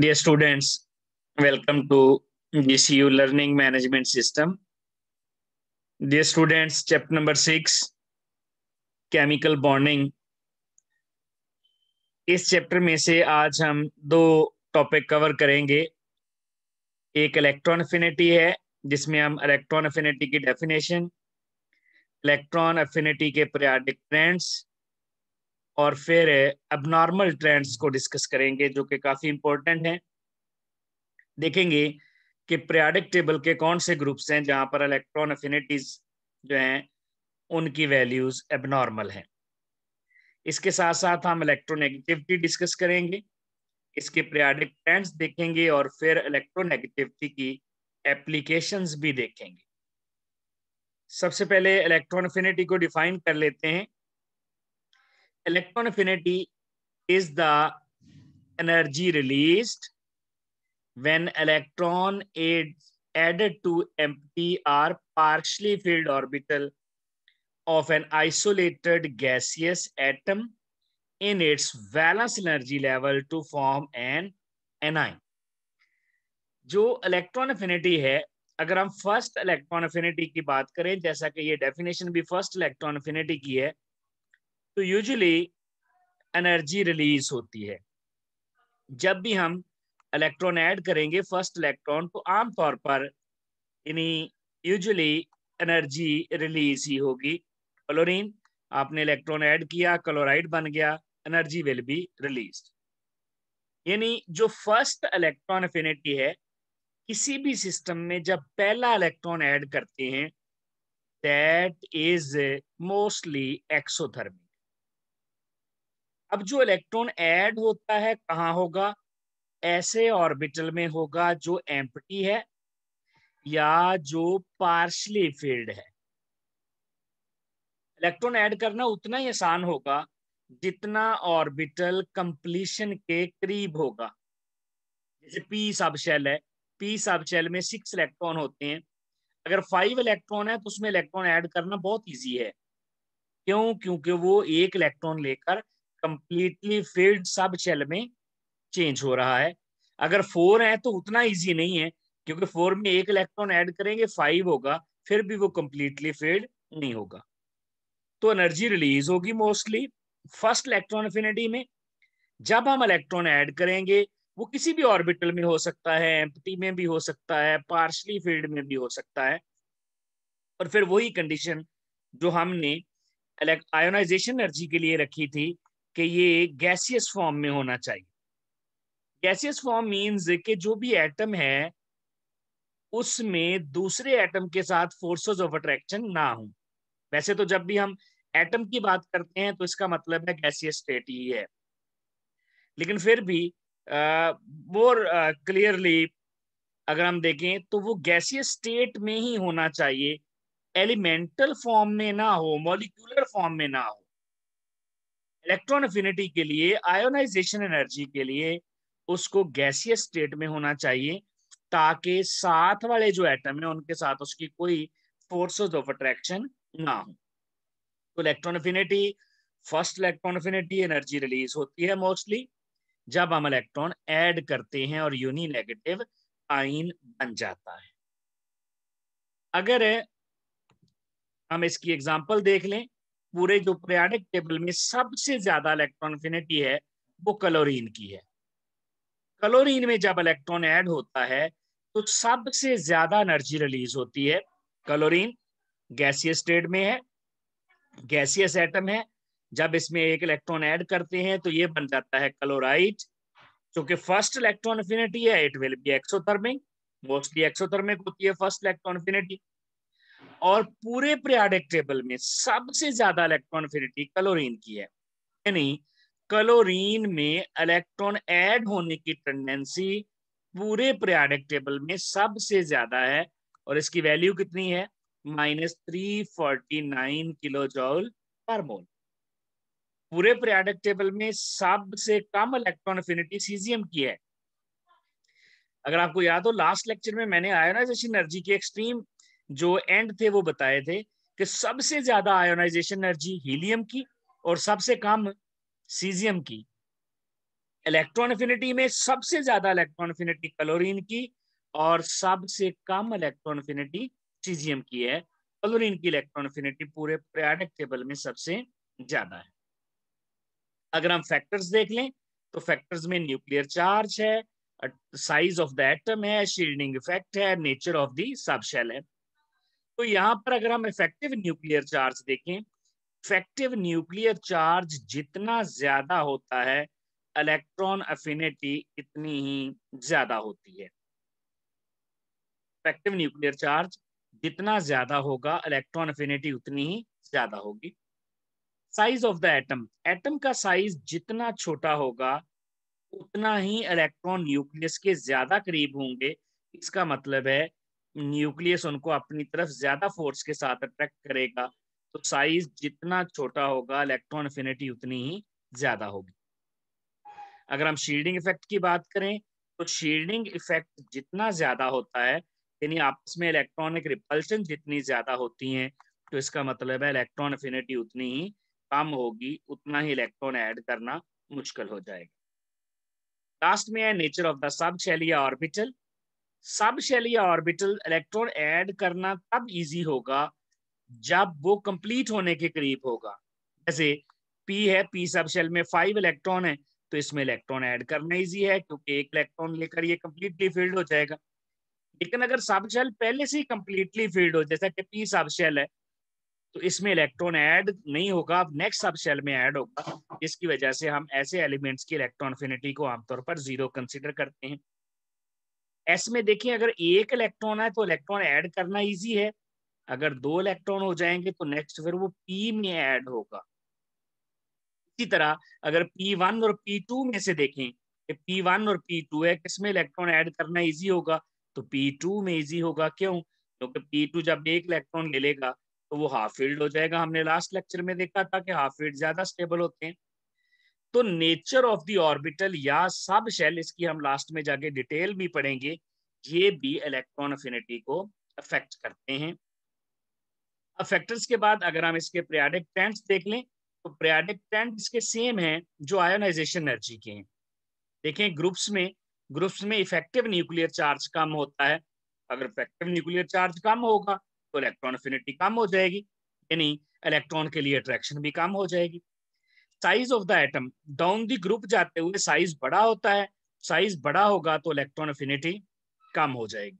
Dear students, welcome to GCU Learning Management System. Dear students, chapter number 6 chemical bonding. इस chapter में से आज हम दो टॉपिक कवर करेंगे एक इलेक्ट्रॉन अफिनिटी है जिसमें हम इलेक्ट्रॉन अफिनिटी की डेफिनेशन इलेक्ट्रॉन अफिनिटी के पीरियाडिक ट्रेंड्स और फिर अब नॉर्मल ट्रेंड्स को डिस्कस करेंगे जो कि काफ़ी इंपॉर्टेंट हैं देखेंगे कि प्रयाडिक टेबल के कौन से ग्रुप्स हैं जहां पर इलेक्ट्रॉन अफिनिटीज जो हैं उनकी वैल्यूज एबनॉर्मल हैं इसके साथ साथ हम इलेक्ट्रोनेगेटिविटी डिस्कस करेंगे इसके प्रयाडिक ट्रेंड्स देखेंगे और फिर इलेक्ट्रोनेगेटिविटी की एप्लीकेशन भी देखेंगे सबसे पहले इलेक्ट्रॉन अफिनिटी को डिफाइन कर लेते हैं electron affinity is the energy released when electron is added to empty or partially filled orbital of an isolated gaseous atom in its valence energy level to form an anion. जो electron affinity है अगर हम first electron affinity की बात करें जैसा कि ये डेफिनेशन भी फर्स्ट इलेक्ट्रॉन अफिनिटी की है तो यूजुअली एनर्जी रिलीज होती है जब भी हम इलेक्ट्रॉन ऐड करेंगे फर्स्ट इलेक्ट्रॉन तो आमतौर पर यानी यूजुअली एनर्जी रिलीज ही होगी क्लोरीन आपने इलेक्ट्रॉन ऐड किया क्लोराइड बन गया एनर्जी विल बी रिलीज यानी जो फर्स्ट इलेक्ट्रॉन एफिनिटी है किसी भी सिस्टम में जब पहला इलेक्ट्रॉन ऐड करते हैं दैट इज मोस्टली एक्सोथर्मी अब जो इलेक्ट्रॉन ऐड होता है कहाँ होगा ऐसे ऑर्बिटल में होगा जो एम्पटी है या जो पार्शली फील्ड है इलेक्ट्रॉन ऐड करना उतना ही आसान होगा जितना ऑर्बिटल कंप्लीशन के करीब होगा जैसे पी सब शेल है पी सब शेल में सिक्स इलेक्ट्रॉन होते हैं अगर फाइव इलेक्ट्रॉन है तो उसमें इलेक्ट्रॉन ऐड करना बहुत इजी है क्यों क्योंकि वो एक इलेक्ट्रॉन लेकर कंप्लीटली फील्ड सब शेल में चेंज हो रहा है अगर फोर है तो उतना इजी नहीं है क्योंकि फोर में एक इलेक्ट्रॉन ऐड करेंगे फाइव होगा फिर भी वो कंप्लीटली फेल्ड नहीं होगा तो एनर्जी रिलीज होगी मोस्टली फर्स्ट इलेक्ट्रॉन एफिनिटी में जब हम इलेक्ट्रॉन ऐड करेंगे वो किसी भी ऑर्बिटल में हो सकता है एम्पटी में भी हो सकता है पार्शली फील्ड में भी हो सकता है और फिर वही कंडीशन जो हमने आयोनाइजेशन एनर्जी के लिए रखी थी कि ये गैसियस फॉर्म में होना चाहिए गैसियस फॉर्म मीन्स कि जो भी एटम है उसमें दूसरे एटम के साथ फोर्सेस ऑफ अट्रैक्शन ना हो वैसे तो जब भी हम एटम की बात करते हैं तो इसका मतलब है गैसियस स्टेट ही है लेकिन फिर भी मोर क्लियरली अगर हम देखें तो वो गैसियस स्टेट में ही होना चाहिए एलिमेंटल फॉर्म में ना हो मॉलिक्यूलर फॉर्म में ना हो इलेक्ट्रॉन अफिनिटी के लिए आयोनाइजेशन एनर्जी के लिए उसको गैसियस स्टेट में होना चाहिए ताकि साथ वाले जो एटम है उनके साथ उसकी कोई फोर्सेस ऑफ अट्रैक्शन ना हो तो electron affinity first electron affinity energy release होती है मोस्टली जब हम इलेक्ट्रॉन ऐड करते हैं और यूनि नेगेटिव आइन बन जाता है अगर हम इसकी एग्जांपल देख लें पूरे जो प्रियाडिक टेबल में सबसे ज्यादा इलेक्ट्रॉन फिनिटी है वो कलोरीन की है क्लोरीन में जब इलेक्ट्रॉन ऐड होता है तो सबसे ज्यादा एनर्जी रिलीज होती है कलोरीन गैसियस स्टेट में है गैसियस एटम है जब इसमें एक इलेक्ट्रॉन ऐड करते हैं तो ये बन जाता है क्लोराइड क्योंकि फर्स्ट इलेक्ट्रॉन अफिनिटी है it will be exothermic mostly exothermic होती है फर्स्ट इलेक्ट्रॉन अफिनिटी और पूरे प्रियाडिक टेबल में सबसे ज्यादा इलेक्ट्रॉन फिनिटी क्लोरीन की है यानी क्लोरीन में इलेक्ट्रॉन ऐड होने की टेंडेंसी पूरे प्रियाडिक टेबल में सबसे ज्यादा है और इसकी वैल्यू कितनी है minus three forty nine kilojoule per मोल पूरे प्रियाडिक टेबल में सबसे कम इलेक्ट्रॉन अफिनिटी सीजियम की है अगर आपको याद हो लास्ट लेक्चर में मैंने आयोनाइजेशन एनर्जी की एक्सट्रीम जो एंड थे वो बताए थे कि सबसे ज्यादा आयोनाइजेशन एनर्जी हीलियम की और सबसे कम सीजियम की इलेक्ट्रॉन एफिनिटी में सबसे ज्यादा इलेक्ट्रॉन एफिनिटी क्लोरीन की और सबसे कम इलेक्ट्रॉन एफिनिटी सीजियम की है क्लोरीन की इलेक्ट्रॉन एफिनिटी पूरे प्रयाडिक टेबल में सबसे ज्यादा है अगर हम फैक्टर्स देख लें तो फैक्टर्स में न्यूक्लियर चार्ज है साइज ऑफ द एटम है शील्डिंग इफेक्ट है नेचर ऑफ द है तो यहां पर अगर हम इफेक्टिव न्यूक्लियर चार्ज देखें इफेक्टिव न्यूक्लियर चार्ज जितना ज्यादा होता है इलेक्ट्रॉन अफिनिटी इतनी ही ज्यादा होती है इफेक्टिव न्यूक्लियर चार्ज जितना ज्यादा होगा इलेक्ट्रॉन अफिनिटी उतनी ही ज्यादा होगी size of the atom atom का साइज जितना छोटा होगा उतना ही इलेक्ट्रॉन न्यूक्लियस के ज्यादा करीब होंगे इसका मतलब है न्यूक्लियस उनको अपनी तरफ ज्यादा फोर्स के साथ अट्रैक्ट करेगा तो साइज जितना छोटा होगा इलेक्ट्रॉन अफिनिटी उतनी ही ज्यादा होगी अगर हम शील्डिंग इफेक्ट की बात करें तो शील्डिंग इफेक्ट जितना ज्यादा होता है यानी आपस में इलेक्ट्रॉनिक रिपल्शन जितनी ज्यादा होती है तो इसका मतलब है इलेक्ट्रॉन अफिनिटी उतनी ही कम होगी उतना ही इलेक्ट्रॉन ऐड करना मुश्किल हो जाएगा लास्ट में है नेचर ऑफ द सब शैलिया ऑर्बिटल सब शेल या ऑर्बिटल इलेक्ट्रॉन ऐड करना तब इजी होगा जब वो कंप्लीट होने के करीब होगा जैसे पी है पी सब शेल में फाइव इलेक्ट्रॉन है तो इसमें इलेक्ट्रॉन ऐड करना इजी है क्योंकि एक इलेक्ट्रॉन लेकर ये कंप्लीटली फील्ड हो जाएगा लेकिन अगर सब शेल पहले से ही कंप्लीटली फील्ड हो जैसा कि पी सब शेल है तो इसमें इलेक्ट्रॉन ऐड नहीं होगा अब नेक्स्ट सब शेल में ऐड होगा जिसकी वजह से हम ऐसे एलिमेंट्स की इलेक्ट्रॉन फिनिटी को आमतौर पर जीरो कंसिडर करते हैं एस में देखिए अगर एक इलेक्ट्रॉन है तो इलेक्ट्रॉन ऐड करना इजी है अगर दो इलेक्ट्रॉन हो जाएंगे तो नेक्स्ट फिर वो पी में ऐड होगा इसी तरह अगर पी वन और पी टू में से देखें कि वन और पी टू है किसमें इलेक्ट्रॉन ऐड करना इजी होगा तो पी टू में इजी होगा क्यों क्योंकि तो टू जब एक इलेक्ट्रॉन ले लेगा तो वो हाफ फील्ड हो जाएगा हमने लास्ट लेक्चर में देखा था कि हाफ फील्ड ज्यादा स्टेबल होते हैं तो नेचर ऑफ दी ऑर्बिटल या सब शेल इसकी हम लास्ट में जाके डिटेल भी पढ़ेंगे ये भी इलेक्ट्रॉन अफिनिटी को अफेक्ट करते हैं अफेक्टर्स के बाद अगर हम इसके प्रियाडिक ट्रेंड्स देख लें तो प्रियाडिक टेंट इसके सेम हैं जो आयोनाइजेशन एनर्जी के हैं देखें ग्रुप्स में ग्रुप्स में इफेक्टिव न्यूक्लियर चार्ज कम होता है अगर इफेक्टिव न्यूक्लियर चार्ज कम होगा तो इलेक्ट्रॉन अफिनिटी कम हो जाएगी यानी इलेक्ट्रॉन के लिए अट्रैक्शन भी कम हो जाएगी size of the atom down the group जाते हुए साइज बड़ा होता है साइज बड़ा होगा तो इलेक्ट्रॉन अफिनिटी कम हो जाएगी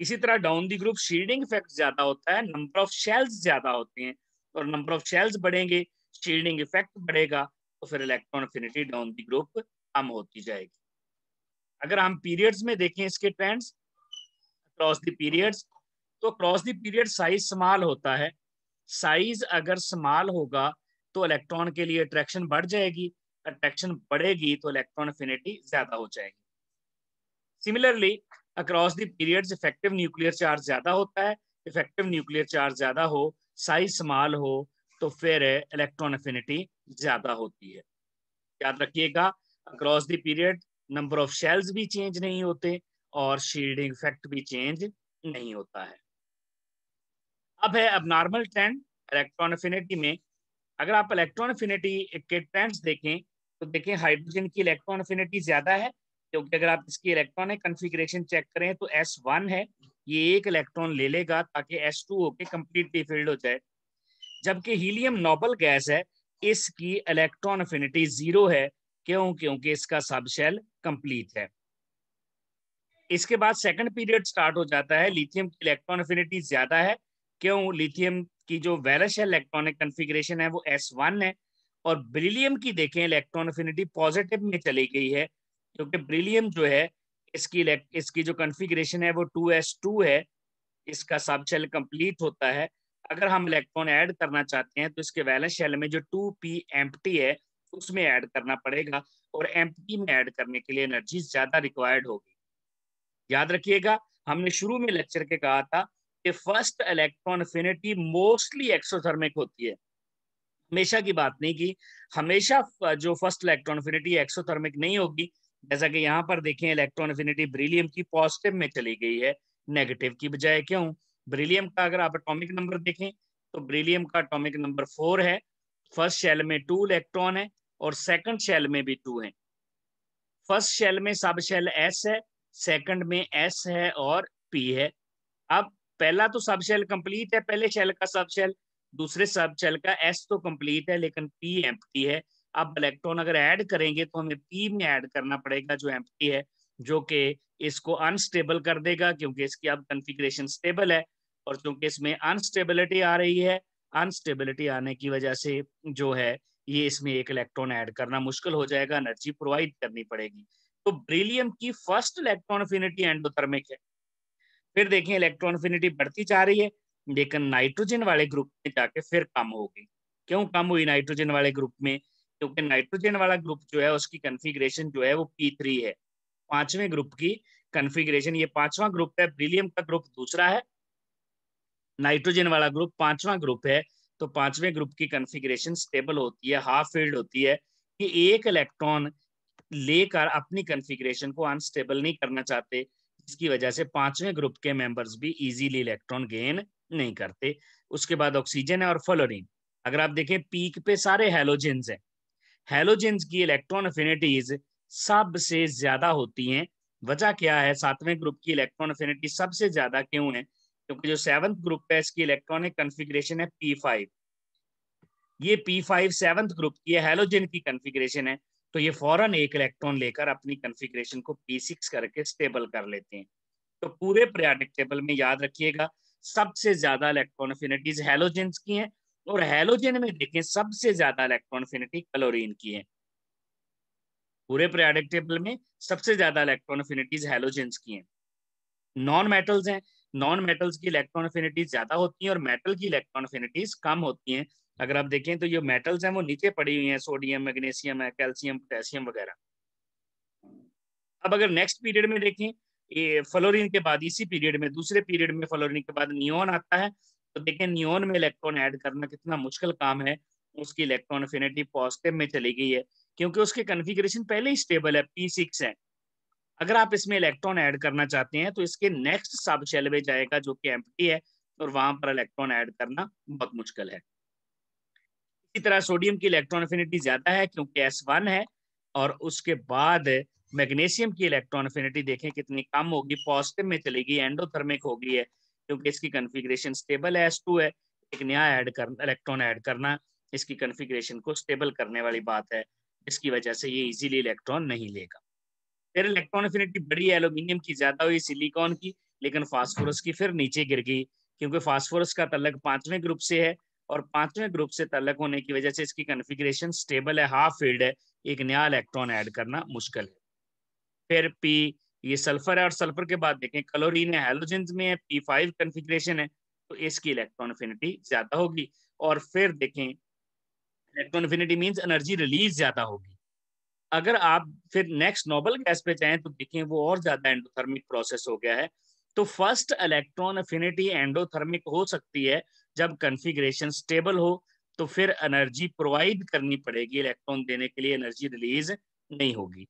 इसी तरह down the group shielding effect ज्यादा होता है नंबर ऑफ शेल्स ज्यादा होते हैं और नंबर ऑफ शेल्स बढ़ेंगे शील्डिंग इफेक्ट बढ़ेगा तो फिर electron affinity down the group कम होती जाएगी अगर हम पीरियड्स में देखें इसके ट्रेंड्स क्रॉस दी पीरियड्स तो cross the period size small होता है साइज अगर स्मॉल होगा तो इलेक्ट्रॉन के लिए अट्रैक्शन बढ़ जाएगी अट्रैक्शन बढ़ेगी तो इलेक्ट्रॉन अफिनिटी ज्यादा हो जाएगी similarly across the periods effective nuclear charge ज्यादा होता है इफेक्टिव न्यूक्लियर चार्ज ज्यादा हो साइज स्मॉल हो तो फिर इलेक्ट्रॉन अफिनिटी ज्यादा होती है याद रखिएगा across the period number of shells भी चेंज नहीं होते और शील्डिंग इफेक्ट भी चेंज नहीं होता है अब है अब नॉर्मल ट्रेंड इलेक्ट्रॉन अफिनिटी में अगर आप इलेक्ट्रॉन अफिनिटी के ट्रेंड्स देखें तो देखें हाइड्रोजन की इलेक्ट्रॉन अफिनिटी ज्यादा है क्योंकि अगर आप इसकी इलेक्ट्रॉनिक कन्फिग्रेशन चेक करें तो एस वन है ये एक इलेक्ट्रॉन ले लेगा ताकि एस टू होके कम्प्लीटली फील्ड हो जाए जबकि हीलियम नोबल गैस है इसकी इलेक्ट्रॉन अफिनिटी जीरो है क्यों क्योंकि इसका सब शेल कंप्लीट है इसके बाद सेकंड पीरियड स्टार्ट हो जाता है लिथियम की इलेक्ट्रॉन अफिनिटी ज्यादा है क्यों लिथियम की जो वेलश इलेक्ट्रॉनिक कन्फिग्रेशन है वो एस वन है और ब्रिलियम की देखें इलेक्ट्रॉन अफिनिटी पॉजिटिव में चली गई है क्योंकि ब्रिलियम जो है इसकी इसकी जो कन्फिग्रेशन है वो टू एस टू है इसका सब शेल कम्प्लीट होता है अगर हम इलेक्ट्रॉन ऐड करना चाहते हैं तो इसके वैलेंस शेल में जो टू पी एम्पटी है उसमें ऐड करना पड़ेगा और एम्पटी में ऐड करने के लिए एनर्जी ज्यादा रिक्वायर्ड होगी याद रखिएगा हमने शुरू में लेक्चर के कहा था कि first electron affinity mostly exothermic होती है हमेशा की बात नहीं की हमेशा जो फर्स्ट इलेक्ट्रॉन अफिनिटी एक्सोथर्मिक नहीं होगी जैसा कि यहाँ पर देखें इलेक्ट्रॉन अफिनिटी ब्रिलियम की पॉजिटिव में चली गई है नेगेटिव की बजाय क्यों ब्रिलियम का अगर आप अटोमिक नंबर देखें तो ब्रिलियम का अटोमिक नंबर फोर है फर्स्ट शेल में टू इलेक्ट्रॉन है और सेकंड शेल में भी टू है फर्स्ट शेल में सब शेल एस है सेकंड में एस है और पी है अब पहला तो सब शेल कंप्लीट है पहले शेल का सब शेल दूसरे सब शेल का एस तो कंप्लीट है लेकिन पी एम है अब इलेक्ट्रॉन अगर ऐड करेंगे तो हमें पी में ऐड करना पड़ेगा जो एम है जो कि इसको अनस्टेबल कर देगा क्योंकि इसकी अब कंफिग्रेशन स्टेबल है और क्योंकि इसमें अनस्टेबिलिटी आ रही है अनस्टेबिलिटी आने की वजह से जो है ये इसमें एक इलेक्ट्रॉन ऐड करना मुश्किल हो जाएगा एनर्जी प्रोवाइड करनी पड़ेगी तो ब्रिलियम की फर्स्ट इलेक्ट्रॉन अफिनिटी एंडोथर्मिक है फिर देखिए इलेक्ट्रॉन बढ़ती जा रही है लेकिन नाइट्रोजन वाले ग्रुप में जाके फिर कम हो गई क्यों कम हुई नाइट्रोजन वाले ग्रुप में क्योंकि नाइट्रोजन वाला ग्रुप जो है उसकी कन्फिग्रेशन जो है वो पी थ्री है पांचवे ग्रुप की कन्फिग्रेशन ये पांचवा ग्रुप है ब्रिलियम का ग्रुप दूसरा है नाइट्रोजन वाला ग्रुप पांचवा ग्रुप है तो पांचवें ग्रुप की कन्फिग्रेशन स्टेबल होती है हाफ फील्ड होती है कि एक इलेक्ट्रॉन लेकर अपनी कन्फिग्रेशन को अनस्टेबल नहीं करना चाहते जिसकी वजह से पांचवें ग्रुप के मेंबर्स भी इजीली इलेक्ट्रॉन गेन नहीं करते उसके बाद ऑक्सीजन है और फ्लोरीन अगर आप देखें पीक पे सारे हेलोजेंस हैं हेलोजेंस की इलेक्ट्रॉन अफिनिटीज सबसे ज्यादा होती हैं वजह क्या है सातवें ग्रुप की इलेक्ट्रॉन अफिनिटी सबसे ज्यादा क्यों है क्योंकि जो सेवंथ ग्रुप है इसकी इलेक्ट्रॉनिक कन्फिग्रेशन है पी फाइव ये पी फाइव सेवंथ ग्रुप की हैलोजिन की कन्फिग्रेशन है तो ये फौरन एक इलेक्ट्रॉन लेकर अपनी कन्फिग्रेशन को P6 करके स्टेबल कर लेते हैं तो पूरे पीरियाडिक टेबल में याद रखिएगा सबसे ज्यादा इलेक्ट्रॉन अफिनिटीज हेलोजेंस की है और हेलोजेन में देखें सबसे ज्यादा इलेक्ट्रॉन अफिनिटी क्लोरीन की है पूरे प्रयाडिक टेबल में सबसे ज्यादा इलेक्ट्रॉन अफिनिटीज हेलोजेंस की है नॉन मेटल्स हैं नॉन मेटल्स की इलेक्ट्रॉन अफिनिटीज ज्यादा होती हैं और मेटल की इलेक्ट्रॉन अफिनिटीज कम होती हैं अगर आप देखें तो ये मेटल्स हैं वो नीचे पड़ी हुई हैं सोडियम मैग्नीशियम है कैल्शियम पोटेशियम वगैरह अब अगर नेक्स्ट पीरियड में देखें ये फ्लोरिन के बाद इसी पीरियड में दूसरे पीरियड में फ्लोरिन के बाद नियोन आता है तो देखें नियोन में इलेक्ट्रॉन ऐड करना कितना मुश्किल काम है उसकी इलेक्ट्रॉन अफिनिटी पॉजिटिव में चली गई है क्योंकि उसके कन्फिग्रेशन पहले ही स्टेबल है पी सिक्स है अगर आप इसमें इलेक्ट्रॉन ऐड करना चाहते हैं तो इसके नेक्स्ट सब शेल में जाएगा जो कि एम्प्टी है और वहां पर इलेक्ट्रॉन ऐड करना बहुत मुश्किल है की तरह सोडियम की इलेक्ट्रॉन अफिनिटी ज्यादा है क्योंकि एस वन है और उसके बाद मैग्नीशियम की इलेक्ट्रॉन अफिनिटी देखें कितनी कम होगी पॉजिटिव में चलेगी एंडोथर्मिक होगी है क्योंकि इसकी कन्फिग्रेशन स्टेबल है एस टू है एक नया ऐड करना इलेक्ट्रॉन ऐड करना इसकी कन्फिग्रेशन को स्टेबल करने वाली बात है जिसकी वजह से ये इजीली इलेक्ट्रॉन नहीं लेगा फिर इलेक्ट्रॉन अफिनिटी बड़ी एल्यूमिनियम की ज्यादा हुई सिलिकॉन की लेकिन फास्फोरस की फिर नीचे गिर गई क्योंकि फास्फोरस का तलक पांचवें ग्रुप से है और पांचवें ग्रुप से तलग होने की वजह से इसकी कन्फिग्रेशन स्टेबल है हाफ फील्ड है एक नया इलेक्ट्रॉन ऐड करना मुश्किल है फिर पी ये सल्फर है और सल्फर के बाद देखें क्लोरीन है हेलोजन में है पी फाइव कन्फिग्रेशन है तो इसकी इलेक्ट्रॉन अफिनिटी ज्यादा होगी और फिर देखें electron affinity means energy release ज्यादा होगी अगर आप फिर नेक्स्ट नोबल गैस पे जाए तो देखें वो और ज्यादा एंडोथर्मिक प्रोसेस हो गया है तो फर्स्ट इलेक्ट्रॉन अफिनिटी एंडोथर्मिक हो सकती है जब कन्फिग्रेशन स्टेबल हो तो फिर एनर्जी प्रोवाइड करनी पड़ेगी इलेक्ट्रॉन देने के लिए एनर्जी रिलीज नहीं होगी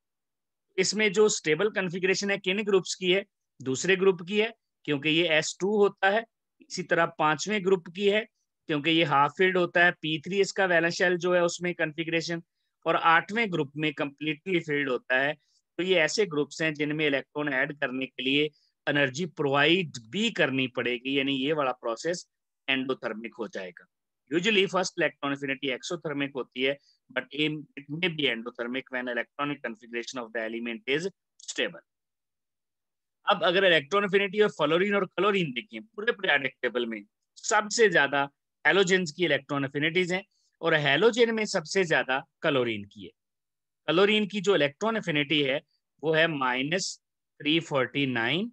इसमें जो स्टेबल कन्फिग्रेशन है किन ग्रुप्स की है दूसरे ग्रुप की है क्योंकि ये टू होता है इसी तरह पांचवें ग्रुप की है क्योंकि ये हाफ फील्ड होता है पी थ्री इसका वैलेंस शेल जो है उसमें कन्फिग्रेशन और आठवें ग्रुप में कंप्लीटली फील्ड होता है तो ये ऐसे ग्रुप्स हैं जिनमें इलेक्ट्रॉन ऐड करने के लिए एनर्जी प्रोवाइड भी करनी पड़ेगी यानी ये वाला प्रोसेस एंडोथर्मिक हो जाएगा usually first electron affinity exothermic होती है but it may be endothermic when electronic configuration of the element is stable अब अगर इलेक्ट्रॉन एफिनिटी और फ्लोरीन और क्लोरीन देखिए पूरे पीरियाडिक टेबल में सबसे ज्यादा हेलोजेंस की इलेक्ट्रॉन एफिनिटीज हैं और हेलोजेन में सबसे ज्यादा क्लोरीन की है क्लोरीन की जो इलेक्ट्रॉन एफिनिटी है वो है माइनस थ्री फोर्टी नाइन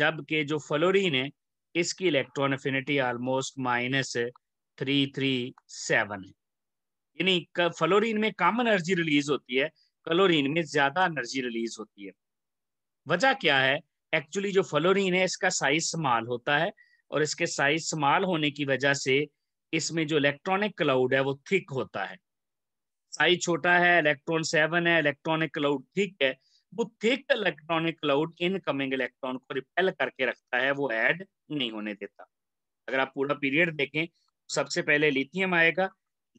जबकि जो फ्लोरीन है इसकी electron affinity almost minus three three seven है यानी फ्लोरीन में कम एनर्जी रिलीज होती है क्लोरीन में ज्यादा एनर्जी रिलीज होती है वजह क्या है एक्चुअली जो फ्लोरीन है इसका साइज स्मॉल होता है और इसके साइज स्मॉल होने की वजह से इसमें जो इलेक्ट्रॉनिक क्लाउड है वो थिक होता है साइज छोटा है इलेक्ट्रॉन सेवन है इलेक्ट्रॉनिक क्लाउड थिक है वो thick electronic cloud incoming electron को रिपेल करके रखता है वो ऐड नहीं होने देता अगर आप पूरा पीरियड देखें तो सबसे पहले लिथियम आएगा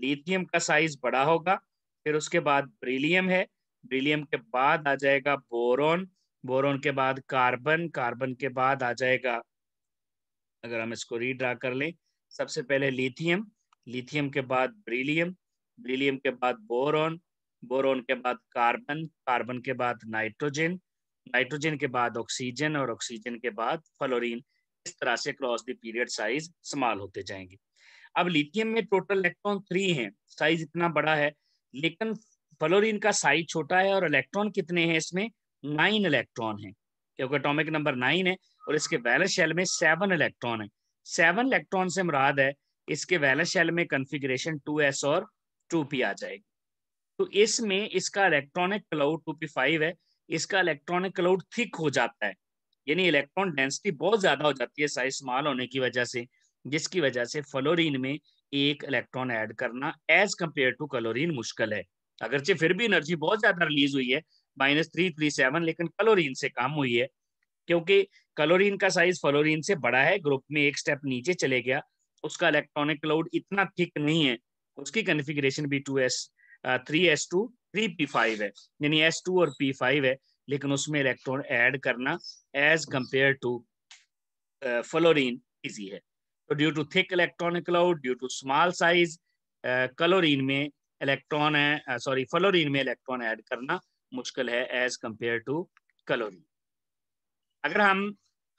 लिथियम का साइज बड़ा होगा फिर उसके बाद ब्रिलियम है ब्रिलियम के बाद आ जाएगा बोरोन बोरोन के बाद कार्बन कार्बन के बाद आ जाएगा अगर हम इसको रीड्रा कर लें सबसे पहले लिथियम लिथियम के बाद ब्रिलियम ब्रिलियम के बाद बोरोन बोरोन के बाद कार्बन कार्बन के बाद नाइट्रोजन नाइट्रोजन के बाद ऑक्सीजन और ऑक्सीजन के बाद फ्लोरीन इस तरह से cross the period size small होते जाएंगे अब लिथियम में टोटल इलेक्ट्रॉन थ्री हैं साइज इतना बड़ा है लेकिन फ्लोरीन का साइज छोटा है और इलेक्ट्रॉन कितने हैं इसमें नाइन इलेक्ट्रॉन है क्योंकि एटॉमिक नंबर नाइन है और इसके वैलेंस शेल में सेवन इलेक्ट्रॉन है सेवन इलेक्ट्रॉन से मुराद है इसके वैलेंस शेल में कन्फिग्रेशन टू एस और टू पी आ जाएगी तो इसमें इसका इलेक्ट्रॉनिक क्लाउड टू है इसका इलेक्ट्रॉनिक क्लाउड थिक हो जाता है यानी इलेक्ट्रॉन डेंसिटी बहुत ज्यादा हो जाती है साइज स्मॉल होने की वजह से जिसकी वजह से फ्लोरीन में एक इलेक्ट्रॉन ऐड करना एज कंपेयर टू क्लोरीन मुश्किल है अगरचे फिर भी एनर्जी बहुत ज्यादा रिलीज हुई है माइनस थ्री थ्री सेवन लेकिन क्लोरीन से कम हुई है क्योंकि क्लोरीन का साइज फ्लोरीन से बड़ा है ग्रुप में एक स्टेप नीचे चले गया उसका इलेक्ट्रॉनिक क्लाउड इतना थिक नहीं है उसकी कन्फिग्रेशन भी two s three s two three p five है यानी एस टू और पी फाइव है लेकिन उसमें इलेक्ट्रॉन ऐड करना as compare to fluorine easy है तो due to thick electronic cloud due to small size chlorine में इलेक्ट्रॉन है सॉरी फ्लोरीन में इलेक्ट्रॉन ऐड करना मुश्किल है एज कंपेयर टू कलोरीन अगर हम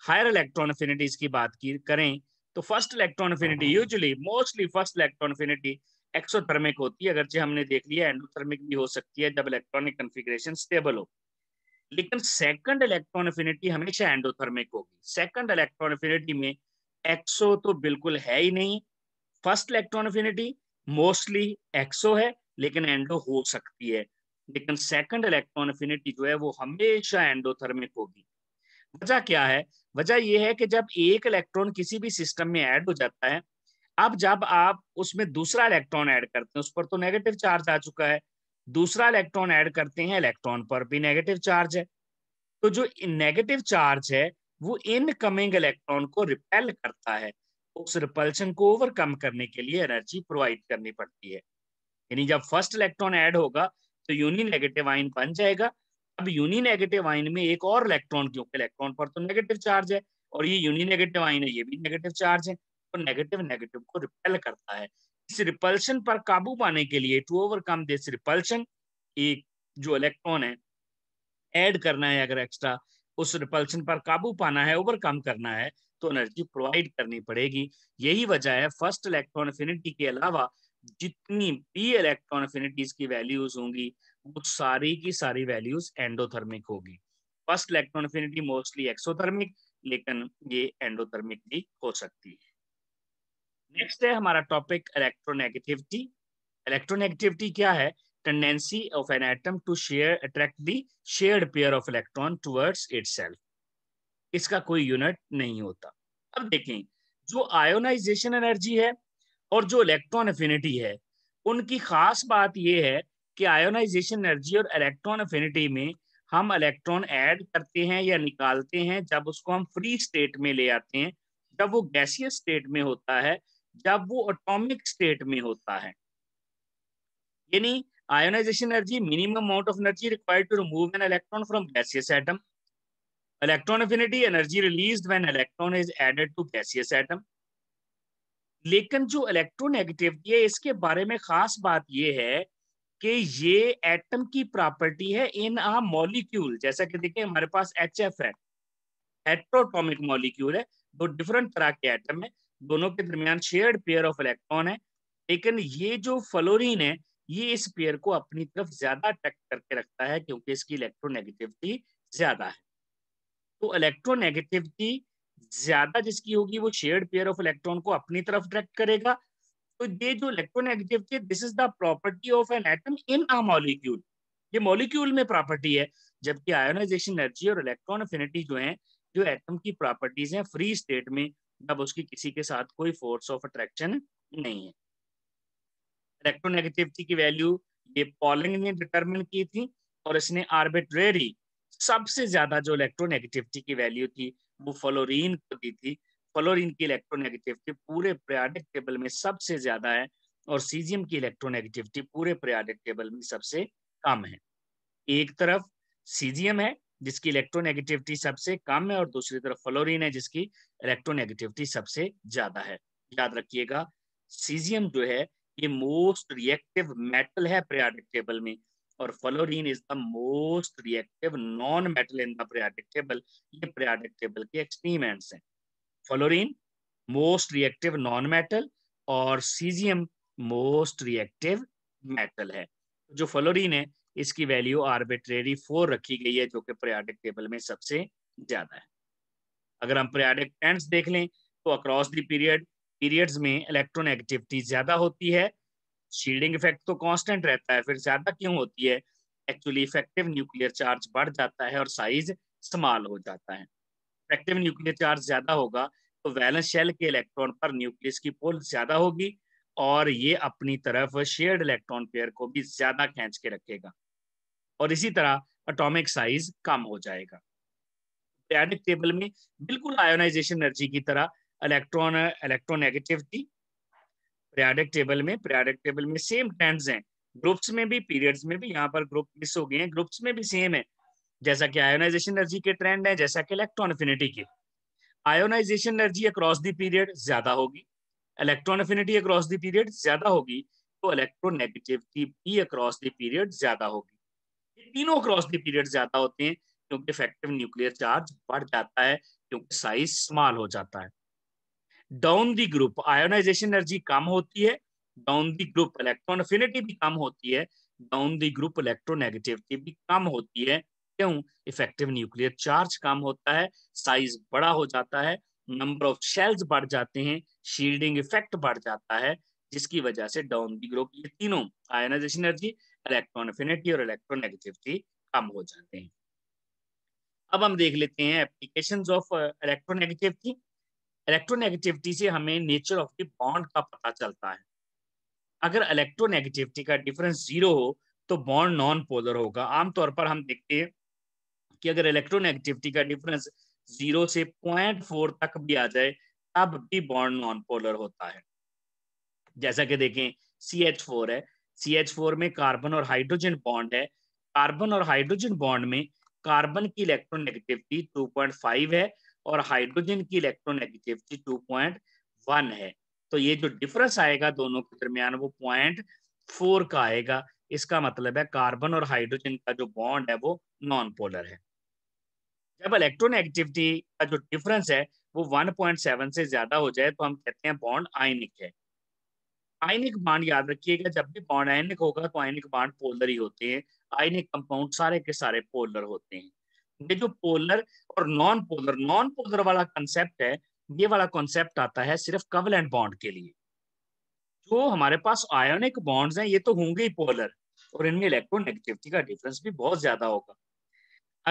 हायर इलेक्ट्रॉन अफिनिटीज की बात की करें तो first electron affinity usually mostly first electron affinity exothermic होती है अगरचे हमने देख लिया एंडोथर्मिक भी हो सकती है जब इलेक्ट्रॉनिक कन्फिग्रेशन स्टेबल हो लेकिन सेकंड इलेक्ट्रॉन एफिनिटी हमेशा एंडोथर्मिक होगी सेकंड इलेक्ट्रॉन एफिनिटी में एक्सो तो बिल्कुल है ही नहीं first electron affinity mostly exo है लेकिन एंडो हो सकती है लेकिन सेकंड इलेक्ट्रॉन एफिनिटी जो है वो हमेशा एंडोथर्मिक होगी वजह क्या है वजह यह है कि जब एक इलेक्ट्रॉन किसी भी सिस्टम में ऐड हो जाता है अब जब आप उसमें दूसरा इलेक्ट्रॉन ऐड करते हैं उस पर तो नेगेटिव चार्ज आ चुका है दूसरा इलेक्ट्रॉन ऐड करते हैं इलेक्ट्रॉन पर भी नेगेटिव चार्ज है तो जो नेगेटिव चार्ज है वो इनकमिंग इलेक्ट्रॉन को रिपेल करता है उस रिपल्शन को ओवरकम करने के लिए एनर्जी प्रोवाइड करनी पड़ती है यानी जब फर्स्ट इलेक्ट्रॉन ऐड होगा तो यूनि नेगेटिव आइन बन जाएगा अब यूनि नेगेटिव आइन में एक और इलेक्ट्रॉन क्योंकि इलेक्ट्रॉन पर तो नेगेटिव चार्ज है और ये यूनि नेगेटिव आइन है ये भी नेगेटिव चार्ज है नेगेटिव नेगेटिव को रिपेल करता है इस रिपल्शन पर काबू पाने के लिए टू ओवरकम दिस रिपल्शन एक जो इलेक्ट्रॉन है ऐड करना है अगर एक्स्ट्रा उस रिपल्शन पर काबू पाना है ओवरकम करना है तो एनर्जी प्रोवाइड करनी पड़ेगी यही वजह है फर्स्ट इलेक्ट्रॉन एफिनिटी के अलावा जितनी भी इलेक्ट्रॉन एफिनिटीज की वैल्यूज होंगी वो सारी की सारी वैल्यूज एंडोथर्मिक होगी first electron affinity mostly exothermic लेकिन ये एंडोथर्मिक भी हो सकती है नेक्स्ट है हमारा टॉपिक इलेक्ट्रोनेगेटिविटी इलेक्ट्रोनेगेटिविटी क्या है tendency of an atom to share attract the shared pair of electron towards itself इसका कोई यूनिट नहीं होता अब देखें जो आयोनाइजेशन एनर्जी है और जो इलेक्ट्रॉन एफिनिटी है उनकी खास बात यह है कि आयोनाइजेशन एनर्जी और इलेक्ट्रॉन एफिनिटी में हम इलेक्ट्रॉन ऐड करते हैं या निकालते हैं जब उसको हम फ्री स्टेट में ले आते हैं जब वो गैसियस स्टेट में होता है जब वो एटॉमिक स्टेट में होता है यानी ionization energy minimum amount of energy required to remove an electron from gaseous atom electron affinity energy released when electron is added to gaseous atom लेकिन जो इलेक्ट्रोनेगेटिविटी है इसके बारे में खास बात यह है कि ये एटम की प्रॉपर्टी है इन आ मॉलिक्यूल जैसा कि देखिए हमारे पास एच एफ है हेट्रोटॉमिक मॉलिक्यूल है दो डिफरेंट तरह के एटम है दोनों के दरमियान शेयर्ड पेयर ऑफ इलेक्ट्रॉन है लेकिन ये जो फ्लोरीन है ये इस पेयर को अपनी तरफ ज्यादा अट्रैक्ट करके रखता है क्योंकि इसकी इलेक्ट्रोनेगेटिविटी ज्यादा है तो इलेक्ट्रोनेगेटिविटी ज्यादा जिसकी होगी वो शेयर्ड पेयर ऑफ इलेक्ट्रॉन को अपनी तरफ अट्रैक्ट करेगा तो ये जो इलेक्ट्रोनेगेटिविटी है this is the property of an atom in a molecule ये मॉलिक्यूल में प्रॉपर्टी है जबकि आयोनाइजेशन एनर्जी और इलेक्ट्रॉन अफिनिटी जो है जो एटम की प्रॉपर्टीज हैं फ्री स्टेट में अब उसकी किसी के साथ कोई फोर्स ऑफ अट्रैक्शन नहीं है इलेक्ट्रोनेगेटिविटी की वैल्यू ये पॉलिंग ने डिटरमिन की थी और इसने आर्बिट्रेरी सबसे ज्यादा जो इलेक्ट्रोनेगेटिविटी की वैल्यू थी वो फ्लोरीन को दी थी फ्लोरीन की इलेक्ट्रोनेगेटिविटी पूरे प्रयाडिक टेबल में सबसे ज्यादा है और सीजियम की इलेक्ट्रोनेगेटिविटी पूरे प्रयाडिक टेबल में सबसे कम है एक तरफ सीजियम है जिसकी इलेक्ट्रोनेगेटिविटी सबसे कम है और दूसरी तरफ फ्लोरीन है जिसकी इलेक्ट्रोनेगेटिविटी सबसे ज्यादा है याद रखिएगा सीजियम जो है ये मोस्ट रिएक्टिव मेटल है प्रियाडिक टेबल में और fluorine is the most reactive non metal in the periodic table ये प्रियाडिक टेबल के एक्सट्रीम एंड्स हैं fluorine most reactive non metal और सीजियम मोस्ट रिएक्टिव मेटल है जो फ्लोरीन है इसकी वैल्यू आर्बिट्रेरी फोर रखी गई है जो कि प्रयाडिक टेबल में सबसे ज्यादा है अगर हम प्रयाडिक ट्रेंड्स देख लें तो अक्रॉस दी पीरियड पीरियड्स में इलेक्ट्रोनेगेटिविटी ज्यादा होती है शील्डिंग इफेक्ट तो कांस्टेंट रहता है फिर ज्यादा क्यों होती है एक्चुअली इफेक्टिव न्यूक्लियर चार्ज बढ़ जाता है और साइज स्मॉल हो जाता है इफेक्टिव न्यूक्लियर चार्ज ज्यादा होगा तो वैलेंस शेल के इलेक्ट्रॉन पर न्यूक्लियस की पोल ज्यादा होगी और ये अपनी तरफ शेयर्ड इलेक्ट्रॉन पेयर को भी ज्यादा खींच के रखेगा और इसी तरह अटोमिक साइज कम हो जाएगा पेरियोडिक टेबल में बिल्कुल आयोनाइजेशन एनर्जी की तरह इलेक्ट्रॉन इलेक्ट्रोनेगेटिव थी पेरियोडिक टेबल में पेरियोडिक टेबल में सेम ट्रेंड्स हैं ग्रुप्स में भी पीरियड्स में भी यहाँ पर ग्रुप मिस हो गए हैं ग्रुप्स में भी सेम है जैसा कि आयोनाइजेशन एनर्जी के ट्रेंड है जैसा कि इलेक्ट्रॉन अफिनिटी के ionization energy across the period ज्यादा होगी electron affinity across the period ज्यादा होगी तो इलेक्ट्रोनेगेटिविटी भी अक्रॉस दी पीरियड ज्यादा होगी ये तीनों क्रॉस दी पीरियड ज्यादा होते हैं क्योंकि इफेक्टिव न्यूक्लियर चार्ज बढ़ जाता है क्योंकि साइज स्मॉल हो जाता है down the group ionization energy कम होती है down the group electron affinity भी कम होती है डाउन दी ग्रुप इलेक्ट्रोनेगेटिविटी भी कम होती है क्यों इफेक्टिव न्यूक्लियर चार्ज कम होता है साइज बड़ा हो जाता है नंबर ऑफ शेल्स बढ़ जाते हैं शील्डिंग इफेक्ट बढ़ जाता है जिसकी वजह से डाउन दी ग्रुप ये तीनों आयोनाइजेशन एनर्जी इलेक्ट्रॉन एफिनिटी और इलेक्ट्रोनेगेटिविटी कम हो जाते हैं अब हम देख लेते हैं एप्लीकेशन ऑफ इलेक्ट्रोनेगेटिविटी इलेक्ट्रोनेगेटिविटी से हमें नेचर ऑफ द बॉन्ड का पता चलता है अगर इलेक्ट्रोनेगेटिविटी का डिफरेंस जीरो हो तो बॉन्ड नॉन पोलर होगा आमतौर पर हम देखते हैं कि अगर इलेक्ट्रोनेगेटिविटी का डिफरेंस जीरो से पॉइंट फोर तक भी आ जाए तब भी बॉन्ड नॉन पोलर होता है जैसा कि देखें सी एच फोर है सी एच फोर में कार्बन और हाइड्रोजन बॉन्ड है कार्बन और हाइड्रोजन बॉन्ड में कार्बन की इलेक्ट्रोनेगेटिविटी 2.5 है और हाइड्रोजन की इलेक्ट्रोनेगेटिविटी 2.1 है तो ये जो डिफरेंस आएगा दोनों के दरमियान वो पॉइंट फोर का आएगा इसका मतलब है कार्बन और हाइड्रोजन का जो बॉन्ड है वो नॉन पोलर है जब इलेक्ट्रोनेगेटिविटी का जो डिफरेंस है वो 1.7 से ज्यादा हो जाए तो हम कहते हैं बॉन्ड आयनिक है आयनिक बाड याद रखिएगा जब भी बॉन्ड आयनिक होगा तो आयनिक बाड पोलर ही होते हैं आयनिक कंपाउंड सारे के सारे पोलर होते हैं ये जो पोलर और नॉन पोलर नॉन पोलर वाला कंसेप्ट है ये वाला कॉन्सेप्ट आता है सिर्फ कवलेंट बॉन्ड के लिए जो हमारे पास आयोनिक बॉन्ड्स हैं ये तो होंगे ही पोलर और इनमें इलेक्ट्रोनेगेटिविटी का डिफरेंस भी बहुत ज्यादा होगा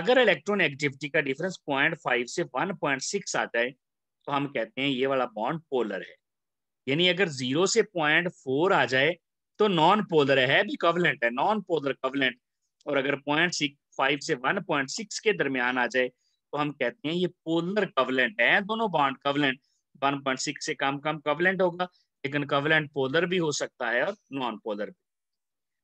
अगर इलेक्ट्रोनेगेटिविटी का डिफरेंस 0.5 से 1.6 आ जाए तो हम कहते हैं ये वाला बॉन्ड पोलर है यानी अगर जीरो से पॉइंट फोर आ जाए तो नॉन पोलर है भी कवलेंट है नॉन पोलर कवलेंट और अगर पॉइंट फाइव से वन पॉइंट सिक्स के दरमियान आ जाए तो हम कहते हैं ये पोलर कवलेंट है दोनों bond covalent one point six से कम कम कवलेंट होगा लेकिन कवलेंट पोलर भी हो सकता है और नॉन पोलर भी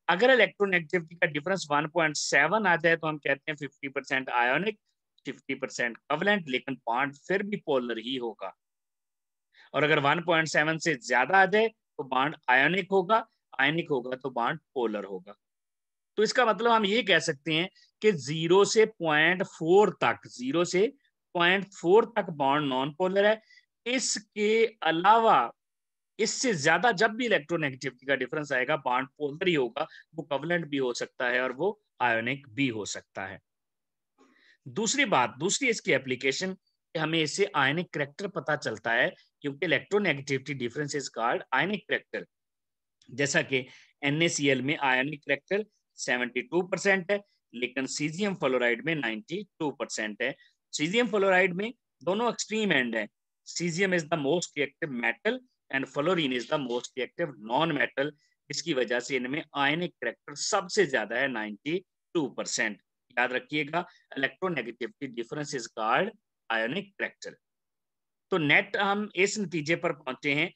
अगर इलेक्ट्रोनेगेटिविटी का डिफरेंस वन पॉइंट सेवन आ जाए तो हम कहते हैं fifty percent ionic fifty percent covalent लेकिन बॉन्ड फिर भी पोलर ही होगा और अगर 1.7 से ज्यादा आ जाए तो बाड आयोनिक होगा आयनिक होगा तो बाड पोलर होगा तो इसका मतलब हम ये कह सकते हैं कि जीरो से पॉइंट फोर तक जीरो से पॉइंट फोर तक बॉन्ड नॉन पोलर है इसके अलावा इससे ज्यादा जब भी इलेक्ट्रोनेगेटिविटी का डिफरेंस आएगा बॉन्ड पोलर ही होगा वो कवलेंट भी हो सकता है और वो आयोनिक भी हो सकता है दूसरी बात दूसरी इसकी एप्लीकेशन हमें इससे आयनिक करेक्टर पता चलता है क्योंकि electronegativity difference is card ionic character जैसा कि एन में आयनिक करेक्टर 72 परसेंट है लेकिन सीजियम फ्लोराइड में 92 परसेंट है सीजियम फ्लोराइड में दोनों एक्सट्रीम एंड है caesium is the most reactive metal and fluorine is the most reactive non metal इसकी वजह से इनमें आयनिक करेक्टर सबसे ज्यादा है 92 याद रखिएगा electronegativity difference is card ionic character तो नेट हम इस नतीजे पर पहुंचे हैं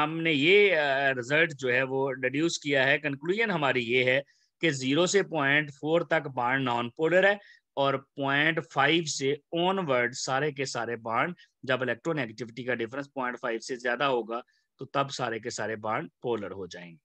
हमने ये रिजल्ट जो है वो डिड्यूस किया है कंक्लूजन हमारी ये है कि जीरो से पॉइंट फोर तक बाण नॉन पोलर है और पॉइंट फाइव से ऑनवर्ड सारे के सारे बाण जब इलेक्ट्रोनेगेटिविटी का डिफरेंस पॉइंट फाइव से ज्यादा होगा तो तब सारे के सारे बाण पोलर हो जाएंगे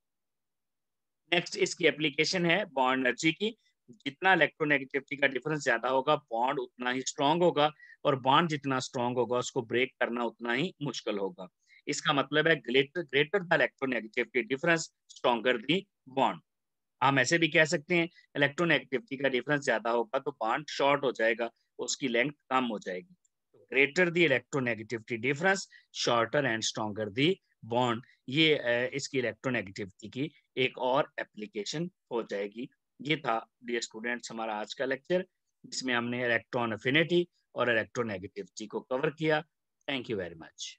नेक्स्ट इसकी एप्लीकेशन है बॉन्ड एनर्जी की जितना इलेक्ट्रोनेगेटिविटी का डिफरेंस ज्यादा होगा बॉन्ड उतना ही स्ट्रांग होगा और बॉन्ड जितना स्ट्रांग होगा उसको ब्रेक करना उतना ही मुश्किल होगा इसका मतलब है greater greater the electronegativity difference stronger the bond हम ऐसे भी कह सकते हैं इलेक्ट्रोनेगेटिविटी का डिफरेंस ज्यादा होगा तो बॉन्ड शॉर्ट हो जाएगा उसकी लेंथ कम हो जाएगी greater the electronegativity difference shorter and stronger the bond ये इसकी इलेक्ट्रोनेगेटिविटी की एक और एप्लीकेशन हो जाएगी ये था डियर स्टूडेंट्स हमारा आज का लेक्चर जिसमें हमने इलेक्ट्रॉन अफिनिटी और इलेक्ट्रोनेगेटिविटी को कवर किया थैंक यू वेरी मच